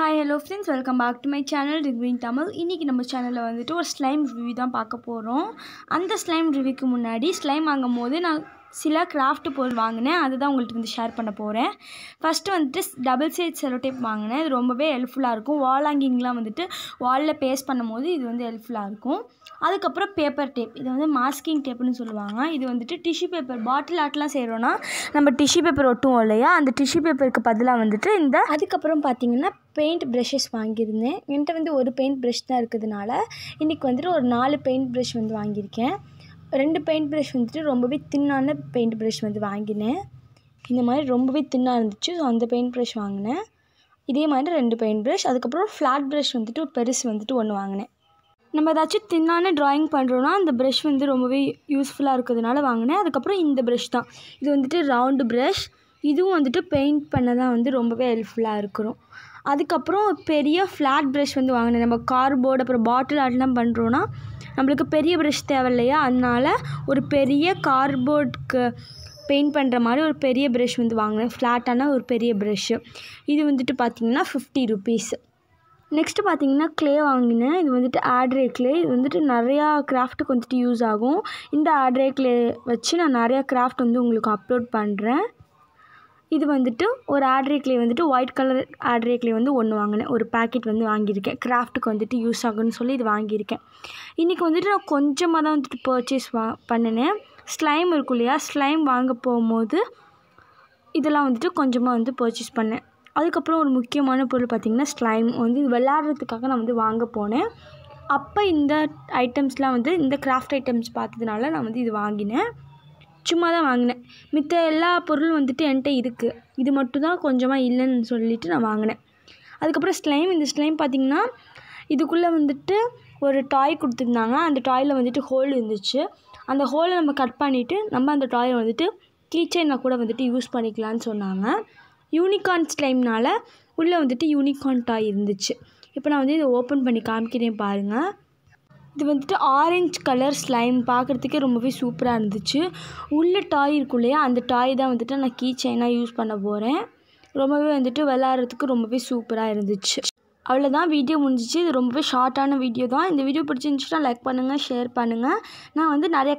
hi hello friends welcome back to my channel ரிக்வின் தமிழ் இன்றைக்கி நம்ம சேனலில் வந்துட்டு ஒரு ஸ்லைம் ரிவ்யூ தான் பார்க்க போகிறோம் அந்த ஸ்லைம் ரிவ்யூக்கு முன்னாடி ஸ்லைம் வாங்கும் போது நான் சில கிராஃப்ட் பொருள் வாங்கினேன் அதுதான் உங்கள்கிட்ட வந்து ஷேர் பண்ண போகிறேன் ஃபஸ்ட்டு வந்துட்டு டபுள் சைட் செலோ டேப் வாங்கினேன் இது ரொம்பவே ஹெல்ப்ஃபுல்லாக இருக்கும் வால் ஹாங்கிங்லாம் வந்துட்டு வாலில் பேஸ்ட் பண்ணும்போது இது வந்து ஹெல்ப்ஃபுல்லாக இருக்கும் அதுக்கப்புறம் பேப்பர் டேப் இது வந்து மாஸ்கிங் டேப்னு சொல்லுவாங்க இது வந்துட்டு டிஷ்யூ பேப்பர் பாட்டில் ஆர்ட்லாம் செய்கிறோன்னா நம்ம டிஷ்யூ பேப்பர் ஒட்டுவோம் இல்லையா அந்த டிஷ்யூ பேப்பருக்கு பதிலாக வந்துட்டு இந்த அதுக்கப்புறம் பார்த்திங்கன்னா பெயிண்ட் ப்ரஷஸ் வாங்கியிருந்தேன் என்கிட்ட வந்து ஒரு பெயிண்ட் ப்ரஷ் தான் இருக்கிறதுனால இன்றைக்கி வந்துட்டு ஒரு நாலு பெயிண்ட் ப்ரஷ் வந்து வாங்கியிருக்கேன் ரெண்டு பெயிண்ட் ப்ரஷ் வந்துட்டு ரொம்பவே தின்னான பெயிண்ட் ப்ரஷ் வந்து வாங்கினேன் இந்த மாதிரி ரொம்பவே தின்னாக இருந்துச்சு ஸோ அந்த பெயிண்ட் ப்ரஷ் வாங்கினேன் இதே மாதிரி ரெண்டு பெயிண்ட் ப்ரஷ் அதுக்கப்புறம் ஃப்ளாட் ப்ரஷ் வந்துட்டு ஒரு பெருசு வந்துட்டு ஒன்று வாங்கினேன் நம்ம ஏதாச்சும் தின்னான ட்ராயிங் பண்ணுறோன்னா அந்த ப்ரஷ் வந்து ரொம்பவே யூஸ்ஃபுல்லாக இருக்கிறதுனால வாங்கினேன் அதுக்கப்புறம் இந்த ப்ரஷ் தான் இது வந்துட்டு ரவுண்டு ப்ரஷ் இதுவும் வந்துட்டு பெயிண்ட் பண்ண தான் வந்து ரொம்பவே ஹெல்ப்ஃபுல்லாக இருக்கிறோம் அதுக்கப்புறம் பெரிய ஃப்ளாட் ப்ரெஷ் வந்து வாங்கினேன் நம்ம கார்போர்டு அப்புறம் பாட்டில் ஆர்ட்லாம் பண்ணுறோன்னா நம்மளுக்கு பெரிய ப்ரஷ் தேவை இல்லையா அதனால் ஒரு பெரிய கார்போர்டுக்கு பெயிண்ட் பண்ணுற மாதிரி ஒரு பெரிய ப்ரஷ் வந்து வாங்கினேன் ஃப்ளாட்டான ஒரு பெரிய ப்ரஷ்ஷு இது வந்துட்டு பார்த்திங்கன்னா ஃபிஃப்டி ருபீஸ் நெக்ஸ்ட்டு பார்த்தீங்கன்னா க்ளே வாங்கினேன் இது வந்துட்டு ஆட்ரே க்ளே இது வந்துட்டு நிறையா கிராஃப்ட்டுக்கு வந்துட்டு யூஸ் ஆகும் இந்த ஆட்ரே க்ளே வச்சு நான் நிறையா கிராஃப்ட் வந்து உங்களுக்கு அப்லோட் பண்ணுறேன் இது வந்துட்டு ஒரு ஆட்ரே கிளே வந்துட்டு ஒயிட் கலர் ஆட்ரே கிளே வந்து ஒன்று வாங்கினேன் ஒரு பேக்கெட் வந்து வாங்கியிருக்கேன் கிராஃப்ட்டுக்கு வந்துட்டு யூஸ் ஆகுன்னு சொல்லி இது வாங்கியிருக்கேன் இன்றைக்கி வந்துட்டு நான் கொஞ்சமாக தான் வந்துட்டு பர்ச்சேஸ் வா பண்ணினேன் ஸ்லைம் இருக்கும் இல்லையா ஸ்லைம் வாங்க போகும்போது இதெல்லாம் வந்துட்டு கொஞ்சமாக வந்து பர்ச்சேஸ் பண்ணேன் அதுக்கப்புறம் ஒரு முக்கியமான பொருள் பார்த்திங்கன்னா ஸ்லைம் வந்து விளாட்றதுக்காக நான் வந்து வாங்க போனேன் அப்போ இந்த ஐட்டம்ஸ்லாம் வந்து இந்த கிராஃப்ட் ஐட்டம்ஸ் பார்த்ததுனால நான் வந்து இது வாங்கினேன் சும்மா தான் வாங்கினேன் மத்த எல்லா பொருளும் வந்துட்டு என்கிட்ட இருக்குது இது மட்டும் தான் கொஞ்சமாக இல்லைன்னு சொல்லிட்டு நான் வாங்கினேன் அதுக்கப்புறம் ஸ்லைம் இந்த ஸ்லைம் பார்த்திங்கன்னா இதுக்குள்ளே வந்துட்டு ஒரு டாய் கொடுத்துருந்தாங்க அந்த டாயில் வந்துட்டு ஹோல் இருந்துச்சு அந்த ஹோலை நம்ம கட் பண்ணிவிட்டு நம்ம அந்த டாயை வந்துட்டு கீச்சைனாக கூட வந்துட்டு யூஸ் பண்ணிக்கலான்னு சொன்னாங்க யூனிகார்ன் ஸ்லைம்னால் உள்ளே வந்துட்டு யூனிகார்ன் டாய் இருந்துச்சு இப்போ நான் வந்து இதை ஓப்பன் பண்ணி காமிக்கிறேன் பாருங்கள் இது வந்துட்டு ஆரஞ்ச் கலர் ஸ்லைம் பார்க்குறதுக்கே ரொம்பவே சூப்பராக இருந்துச்சு உள்ள டாய் இருக்கும் இல்லையா அந்த டாய் தான் வந்துட்டு நான் கீ செயினாக யூஸ் பண்ண போகிறேன் ரொம்பவே வந்துட்டு விளாட்றதுக்கு ரொம்பவே சூப்பராக இருந்துச்சு அவ்வளோதான் வீடியோ முடிஞ்சிச்சு இது ரொம்பவே ஷார்ட்டான வீடியோ தான் இந்த வீடியோ பிடிச்சிருந்துச்சுன்னா லைக் பண்ணுங்கள் ஷேர் பண்ணுங்கள் நான் வந்து நிறைய